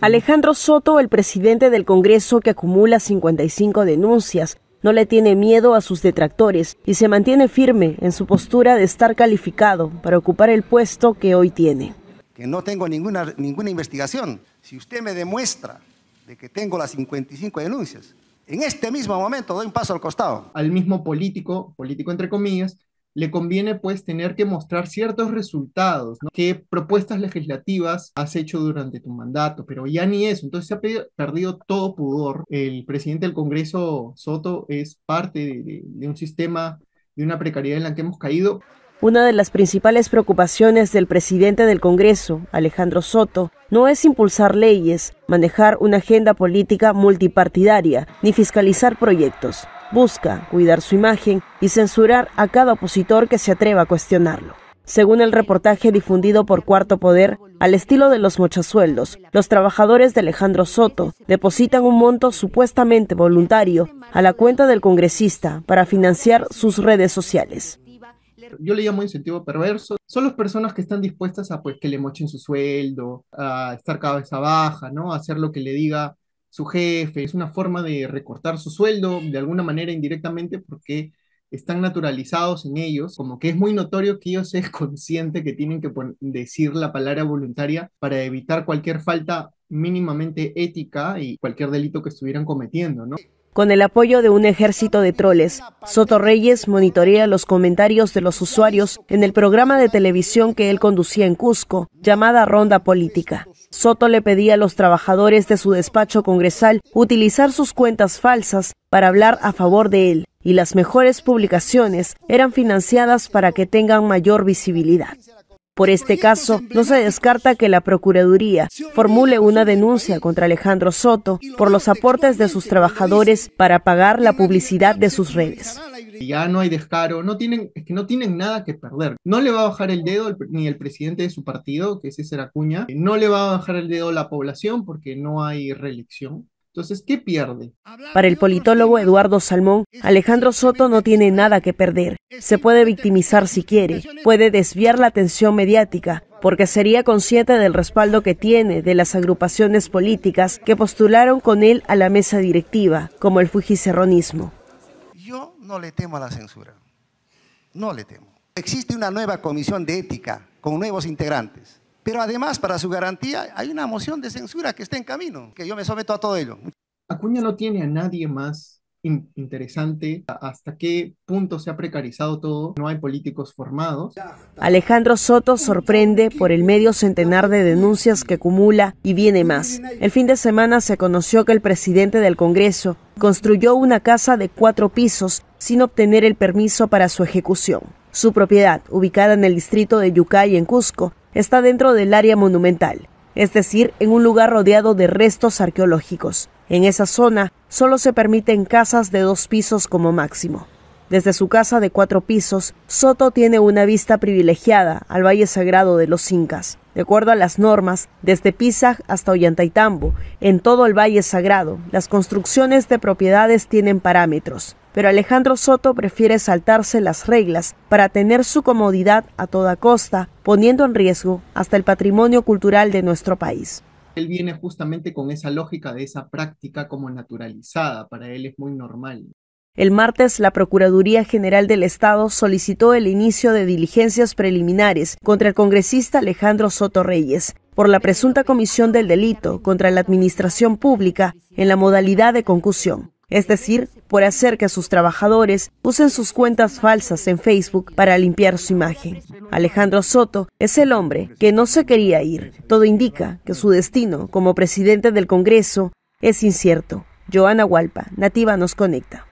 Alejandro Soto, el presidente del Congreso que acumula 55 denuncias, no le tiene miedo a sus detractores y se mantiene firme en su postura de estar calificado para ocupar el puesto que hoy tiene. Que no tengo ninguna, ninguna investigación. Si usted me demuestra de que tengo las 55 denuncias, en este mismo momento doy un paso al costado. Al mismo político, político entre comillas, le conviene pues tener que mostrar ciertos resultados, ¿no? qué propuestas legislativas has hecho durante tu mandato, pero ya ni eso, entonces se ha perdido todo pudor. El presidente del Congreso, Soto, es parte de un sistema, de una precariedad en la que hemos caído. Una de las principales preocupaciones del presidente del Congreso, Alejandro Soto, no es impulsar leyes, manejar una agenda política multipartidaria, ni fiscalizar proyectos busca cuidar su imagen y censurar a cada opositor que se atreva a cuestionarlo. Según el reportaje difundido por Cuarto Poder, al estilo de los mochasueldos, los trabajadores de Alejandro Soto depositan un monto supuestamente voluntario a la cuenta del congresista para financiar sus redes sociales. Yo le llamo incentivo perverso. Son las personas que están dispuestas a pues, que le mochen su sueldo, a estar cabeza baja, ¿no? a hacer lo que le diga su jefe, es una forma de recortar su sueldo de alguna manera indirectamente porque están naturalizados en ellos, como que es muy notorio que ellos es consciente que tienen que decir la palabra voluntaria para evitar cualquier falta mínimamente ética y cualquier delito que estuvieran cometiendo, ¿no? Con el apoyo de un ejército de troles, Soto Reyes monitorea los comentarios de los usuarios en el programa de televisión que él conducía en Cusco, llamada Ronda Política. Soto le pedía a los trabajadores de su despacho congresal utilizar sus cuentas falsas para hablar a favor de él, y las mejores publicaciones eran financiadas para que tengan mayor visibilidad. Por este caso, no se descarta que la Procuraduría formule una denuncia contra Alejandro Soto por los aportes de sus trabajadores para pagar la publicidad de sus redes ya no hay descaro, no tienen, es que no tienen nada que perder. No le va a bajar el dedo ni el presidente de su partido, que es César Acuña, eh, no le va a bajar el dedo a la población porque no hay reelección. Entonces, ¿qué pierde? Para el politólogo Eduardo Salmón, Alejandro Soto no tiene nada que perder. Se puede victimizar si quiere, puede desviar la atención mediática, porque sería consciente del respaldo que tiene de las agrupaciones políticas que postularon con él a la mesa directiva, como el fujicerronismo yo no le temo a la censura. No le temo. Existe una nueva comisión de ética con nuevos integrantes. Pero además, para su garantía, hay una moción de censura que está en camino, que yo me someto a todo ello. Acuña no tiene a nadie más interesante hasta qué punto se ha precarizado todo, no hay políticos formados. Alejandro Soto sorprende por el medio centenar de denuncias que acumula y viene más. El fin de semana se conoció que el presidente del Congreso construyó una casa de cuatro pisos sin obtener el permiso para su ejecución. Su propiedad, ubicada en el distrito de Yucay, en Cusco, está dentro del área monumental, es decir, en un lugar rodeado de restos arqueológicos. En esa zona solo se permiten casas de dos pisos como máximo. Desde su casa de cuatro pisos, Soto tiene una vista privilegiada al Valle Sagrado de los Incas. De acuerdo a las normas, desde Pisac hasta Ollantaytambo, en todo el Valle Sagrado, las construcciones de propiedades tienen parámetros, pero Alejandro Soto prefiere saltarse las reglas para tener su comodidad a toda costa, poniendo en riesgo hasta el patrimonio cultural de nuestro país. Él viene justamente con esa lógica de esa práctica como naturalizada, para él es muy normal. El martes, la Procuraduría General del Estado solicitó el inicio de diligencias preliminares contra el congresista Alejandro Soto Reyes por la presunta comisión del delito contra la administración pública en la modalidad de concusión, es decir, por hacer que sus trabajadores usen sus cuentas falsas en Facebook para limpiar su imagen. Alejandro Soto es el hombre que no se quería ir. Todo indica que su destino como presidente del Congreso es incierto. Joana Hualpa, Nativa, nos conecta.